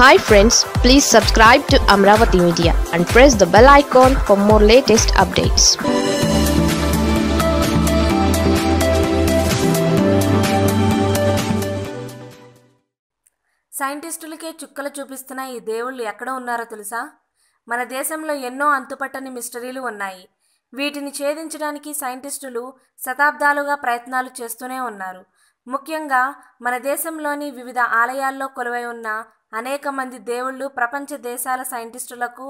hi friends please subscribe to Amaravati media and press the bell icon for more latest updates సైంటిస్టులకే చుక్కలు చూపిస్తున్న ఈ దేవుళ్ళు ఎక్కడ ఉన్నారో తెలుసా మన దేశంలో ఎన్నో అంతుపట్టని మిస్టరీలు ఉన్నాయి వీటిని ఛేదించడానికి సైంటిస్టులు శతాబ్దాలుగా ప్రయత్నాలు చేస్తూనే ఉన్నారు ముఖ్యంగా మన దేశంలోని వివిధ ఆలయాల్లో కొలువై ఉన్న అనేక మంది దేవుళ్ళు ప్రపంచ దేశాల సైంటిస్టులకు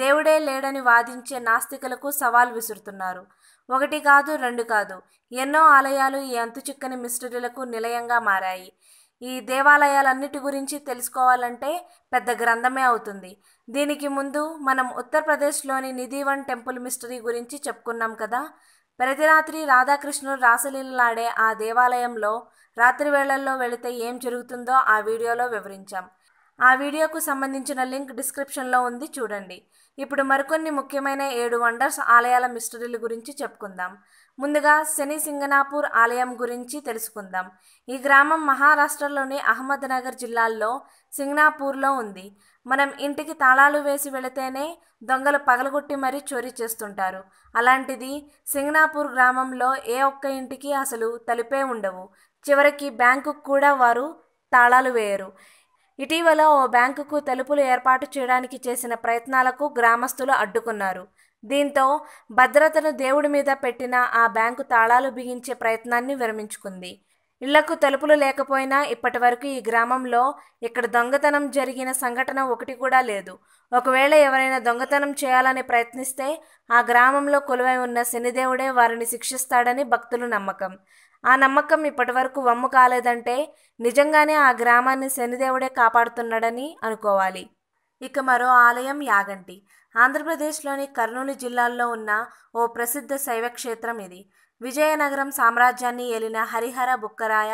దేవుడే లేడని వాదించే నాస్తికులకు సవాల్ విసురుతున్నారు ఒకటి కాదు రెండు కాదు ఎన్నో ఆలయాలు ఈ అంతుచిక్కని మిస్టరీలకు నిలయంగా మారాయి ఈ దేవాలయాలన్నిటి గురించి తెలుసుకోవాలంటే పెద్ద గ్రంథమే అవుతుంది దీనికి ముందు మనం ఉత్తరప్రదేశ్లోని నిధివన్ టెంపుల్ మిస్టరీ గురించి చెప్పుకున్నాం కదా ప్రతి రాత్రి రాధాకృష్ణుడు రాసలీలలాడే ఆ దేవాలయంలో రాత్రి వేళల్లో వెళితే ఏం జరుగుతుందో ఆ వీడియోలో వివరించాం ఆ వీడియోకు సంబంధించిన లింక్ డిస్క్రిప్షన్లో ఉంది చూడండి ఇప్పుడు మరికొన్ని ముఖ్యమైన ఏడు వండర్స్ ఆలయాల మిస్టరీల గురించి చెప్పుకుందాం ముందుగా శని సింగనాపూర్ ఆలయం గురించి తెలుసుకుందాం ఈ గ్రామం మహారాష్ట్రలోని అహ్మద్నగర్ జిల్లాలో సింగనాపూర్లో ఉంది మనం ఇంటికి తాళాలు వేసి వెళితేనే దొంగలు పగలగొట్టి మరీ చోరీ చేస్తుంటారు అలాంటిది సింగనాపూర్ గ్రామంలో ఏ ఒక్క ఇంటికి అసలు తలుపే ఉండవు చివరికి బ్యాంకు కూడా వారు తాళాలు వేయరు ఇటీవల ఓ బ్యాంకుకు తలుపులు ఏర్పాటు చేయడానికి చేసిన ప్రయత్నాలకు గ్రామస్తులు అడ్డుకున్నారు దీంతో భద్రతను దేవుడి మీద పెట్టిన ఆ బ్యాంకు తాళాలు బిగించే ప్రయత్నాన్ని విరమించుకుంది ఇళ్లకు తలుపులు లేకపోయినా ఇప్పటివరకు ఈ గ్రామంలో ఇక్కడ దొంగతనం జరిగిన సంఘటన ఒకటి కూడా లేదు ఒకవేళ ఎవరైనా దొంగతనం చేయాలని ప్రయత్నిస్తే ఆ గ్రామంలో కొలువై ఉన్న శనిదేవుడే వారిని శిక్షిస్తాడని భక్తులు నమ్మకం ఆ నమ్మకం ఇప్పటి వరకు వమ్ము కాలేదంటే నిజంగానే ఆ గ్రామాన్ని శనిదేవుడే కాపాడుతున్నాడని అనుకోవాలి ఇక మరో ఆలయం యాగంటి ఆంధ్రప్రదేశ్లోని కర్నూలు జిల్లాలో ఉన్న ఓ ప్రసిద్ధ శైవక్షేత్రం ఇది విజయనగరం సామ్రాజ్యాన్ని ఏలిన హరిహర బుక్కరాయ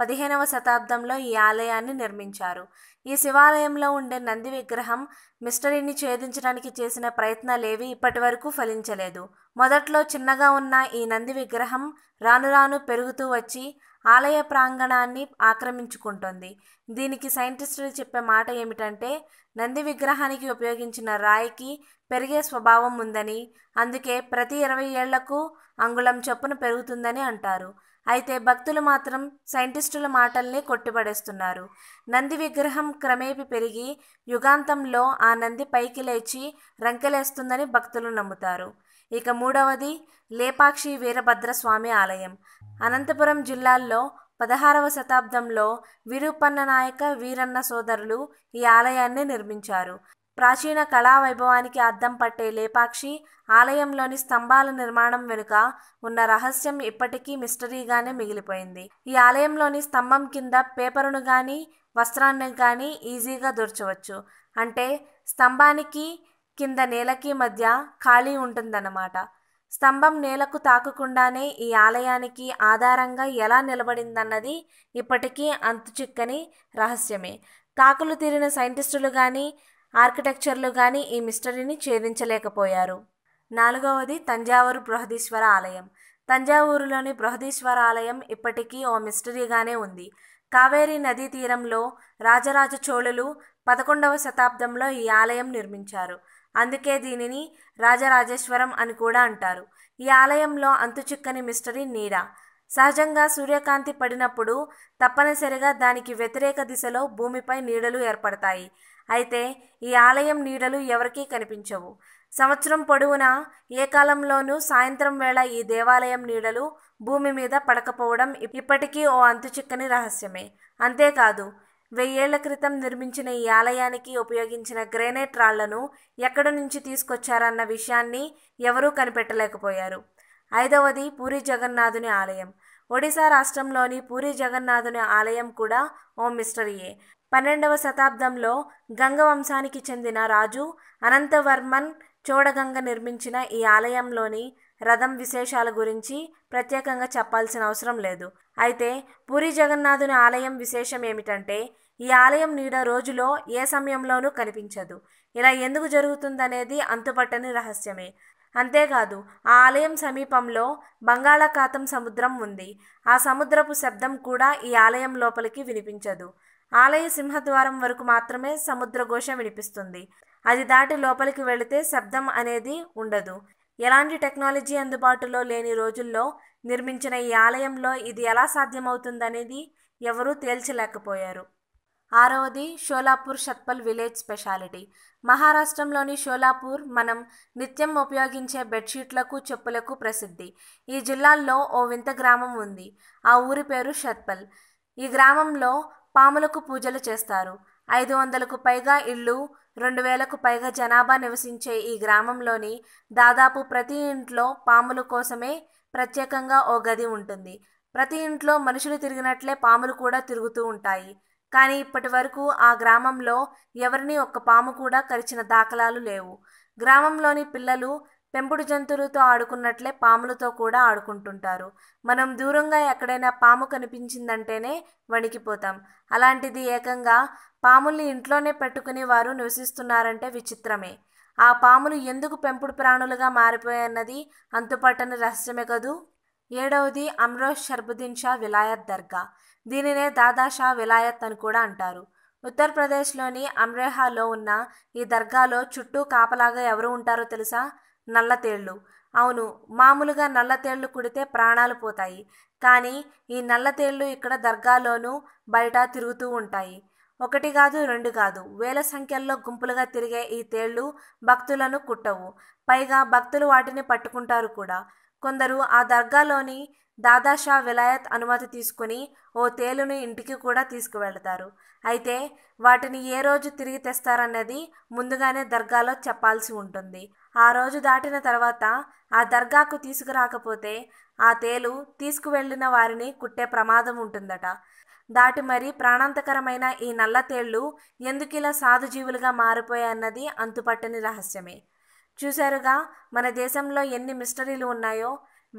పదిహేనవ శతాబ్దంలో ఈ ఆలయాన్ని నిర్మించారు ఈ శివాలయంలో ఉండే నంది విగ్రహం మిస్టరీని ఛేదించడానికి చేసిన ప్రయత్నాలేవి ఇప్పటి వరకు ఫలించలేదు మొదట్లో చిన్నగా ఉన్న ఈ నంది విగ్రహం రాను రాను పెరుగుతూ వచ్చి ఆలయ ప్రాంగణాన్ని ఆక్రమించుకుంటుంది దీనికి సైంటిస్టులు చెప్పే మాట ఏమిటంటే నంది విగ్రహానికి ఉపయోగించిన రాయికి పెరిగే స్వభావం ఉందని అందుకే ప్రతి ఇరవై ఏళ్లకు అంగుళం చొప్పున పెరుగుతుందని అంటారు అయితే భక్తులు మాత్రం సైంటిస్టుల మాటల్ని కొట్టిపడేస్తున్నారు నంది విగ్రహం క్రమేపీ పెరిగి యుగాంతంలో ఆ నంది పైకి లేచి రంకెలేస్తుందని భక్తులు నమ్ముతారు ఇక మూడవది లేపాక్షి వీరభద్రస్వామి ఆలయం అనంతపురం జిల్లాల్లో పదహారవ శతాబ్దంలో విరూపన్న నాయక వీరన్న సోదరులు ఈ ఆలయాన్ని నిర్మించారు ప్రాచీన కళా వైభవానికి అద్దం పట్టే లేపాక్షి ఆలయంలోని స్తంభాల నిర్మాణం వెనుక ఉన్న రహస్యం ఇప్పటికీ మిస్టరీగానే మిగిలిపోయింది ఈ ఆలయంలోని స్తంభం కింద పేపరును కానీ వస్త్రాన్ని కానీ ఈజీగా దొరచవచ్చు అంటే స్తంభానికి కింద నేలకి మధ్య ఖాళీ ఉంటుందన్నమాట స్తంభం నేలకు తాకకుండానే ఈ ఆలయానికి ఆధారంగా ఎలా నిలబడిందన్నది ఇప్పటికీ అంతు చిక్కని రహస్యమే తాకులు తీరిన సైంటిస్టులు కానీ ఆర్కిటెక్చర్లు కానీ ఈ మిస్టరీని ఛేదించలేకపోయారు నాలుగవది తంజావూరు బృహదీశ్వర ఆలయం తంజావూరులోని బృహదీశ్వర ఆలయం ఇప్పటికీ ఓ మిస్టరీగానే ఉంది కావేరీ నదీ తీరంలో రాజరాజ చోళులు పదకొండవ శతాబ్దంలో ఈ ఆలయం నిర్మించారు అందుకే దీనిని రాజరాజేశ్వరం అని కూడా అంటారు ఈ ఆలయంలో అంతుచిక్కని మిస్టరీ నీడ సహజంగా సూర్యకాంతి పడినప్పుడు తప్పనిసరిగా దానికి వ్యతిరేక దిశలో భూమిపై నీడలు ఏర్పడతాయి అయితే ఈ ఆలయం నీడలు ఎవరికీ కనిపించవు సంవత్సరం పొడవునా ఏ కాలంలోనూ సాయంత్రం వేళ ఈ దేవాలయం నీడలు భూమి మీద పడకపోవడం ఇప్పటికీ ఓ అంతుచిక్కని రహస్యమే అంతేకాదు వెయ్యేళ్ల క్రితం నిర్మించిన ఈ ఆలయానికి ఉపయోగించిన గ్రెనేట్ రాళ్లను ఎక్కడి నుంచి తీసుకొచ్చారన్న విషయాన్ని ఎవరూ కనిపెట్టలేకపోయారు ఐదవది పూరి జగన్నాథుని ఆలయం ఒడిశా రాష్ట్రంలోని పూరి జగన్నాథుని ఆలయం కూడా ఓ మిస్టరీయే పన్నెండవ శతాబ్దంలో గంగ వంశానికి చెందిన రాజు అనంతవర్మన్ చోడగంగ నిర్మించిన ఈ ఆలయంలోని రథం విశేషాల గురించి ప్రత్యేకంగా చెప్పాల్సిన అవసరం లేదు అయితే పూరి జగన్నాథుని ఆలయం విశేషం ఏమిటంటే ఈ ఆలయం నీడ రోజులో ఏ సమయంలోనూ కనిపించదు ఇలా ఎందుకు జరుగుతుందనేది అంతుపట్టని రహస్యమే అంతేకాదు ఆ ఆలయం సమీపంలో బంగాళాఖాతం సముద్రం ఉంది ఆ సముద్రపు శబ్దం కూడా ఈ ఆలయం లోపలికి వినిపించదు ఆలయ సింహద్వారం వరకు మాత్రమే సముద్రఘోష వినిపిస్తుంది అది దాటి లోపలికి వెళితే శబ్దం అనేది ఉండదు ఎలాంటి టెక్నాలజీ అందుబాటులో లేని రోజుల్లో నిర్మించిన ఈ ఆలయంలో ఇది ఎలా సాధ్యమవుతుందనేది ఎవరూ తేల్చలేకపోయారు ఆరవది షోలాపూర్ షత్పల్ విలేజ్ స్పెషాలిటీ మహారాష్ట్రంలోని షోలాపూర్ మనం నిత్యం ఉపయోగించే బెడ్షీట్లకు చెప్పులకు ప్రసిద్ధి ఈ జిల్లాల్లో ఓ వింత గ్రామం ఉంది ఆ ఊరి పేరు షత్పల్ ఈ గ్రామంలో పాములకు పూజలు చేస్తారు ఐదు వందలకు పైగా ఇళ్ళు రెండు వేలకు పైగా జనాభా నివసించే ఈ గ్రామంలోని దాదాపు ప్రతి ఇంట్లో పాముల కోసమే ప్రత్యేకంగా ఓ గది ఉంటుంది ప్రతి ఇంట్లో మనుషులు తిరిగినట్లే పాములు కూడా తిరుగుతూ ఉంటాయి కానీ ఇప్పటి వరకు ఆ గ్రామంలో ఎవరిని ఒక్క పాము కూడా కరిచిన దాఖలాలు లేవు గ్రామంలోని పిల్లలు పెంపుడు జంతువులతో ఆడుకున్నట్లే పాములతో కూడా ఆడుకుంటుంటారు మనం దూరంగా ఎక్కడైనా పాము కనిపించిందంటేనే వణికిపోతాం అలాంటిది ఏకంగా పాముల్ని ఇంట్లోనే పెట్టుకుని వారు నివసిస్తున్నారంటే విచిత్రమే ఆ పాములు ఎందుకు పెంపుడు ప్రాణులుగా మారిపోయాయన్నది అంతుపట్టని రహస్యమే కదూ ఏడవది అమ్రోజ్ షర్బుద్దీన్ షా విలాయత్ దర్గా దీనినే దాదా షా విలాయత్ అని కూడా అంటారు ఉత్తరప్రదేశ్లోని అమ్రేహాలో ఉన్న ఈ దర్గాలో చుట్టూ కాపలాగా ఎవరు ఉంటారో తెలుసా నల్లతేళ్ళు అవును మామూలుగా నల్లతేళ్లు కుడితే ప్రాణాలు పోతాయి కానీ ఈ నల్లతేళ్లు ఇక్కడ దర్గాలోనూ బయట తిరుగుతూ ఉంటాయి ఒకటి కాదు రెండు కాదు వేల సంఖ్యల్లో గుంపులుగా తిరిగే ఈ తేళ్లు భక్తులను కుట్టవు పైగా భక్తులు వాటిని పట్టుకుంటారు కూడా కొందరు ఆ దర్గాలోని దాదాషా విలాయత్ అనుమతి తీసుకుని ఓ తేలును ఇంటికి కూడా తీసుకువెళతారు అయితే వాటిని ఏ రోజు తిరిగి తెస్తారన్నది ముందుగానే దర్గాలో చెప్పాల్సి ఉంటుంది ఆ రోజు దాటిన తర్వాత ఆ దర్గాకు తీసుకురాకపోతే ఆ తేలు తీసుకువెళ్ళిన వారిని కుట్టే ప్రమాదం ఉంటుందట దాటి మరి ప్రాణాంతకరమైన ఈ నల్ల తేళ్లు ఎందుకిలా సాధుజీవులుగా మారిపోయాయన్నది అంతుపట్టని రహస్యమే చూశారుగా మన దేశంలో ఎన్ని మిస్టరీలు ఉన్నాయో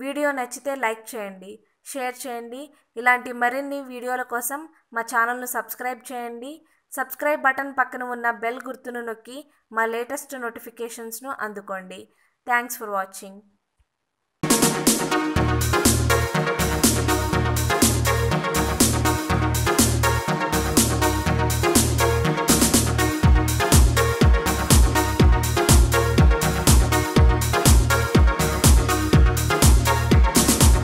వీడియో నచ్చితే లైక్ చేయండి షేర్ చేయండి ఇలాంటి మరిన్ని వీడియోల కోసం మా ఛానల్ను సబ్స్క్రైబ్ చేయండి సబ్స్క్రైబ్ బటన్ పక్కన ఉన్న బెల్ గుర్తును నొక్కి మా లేటెస్ట్ నోటిఫికేషన్స్ను అందుకోండి థ్యాంక్స్ ఫర్ వాచింగ్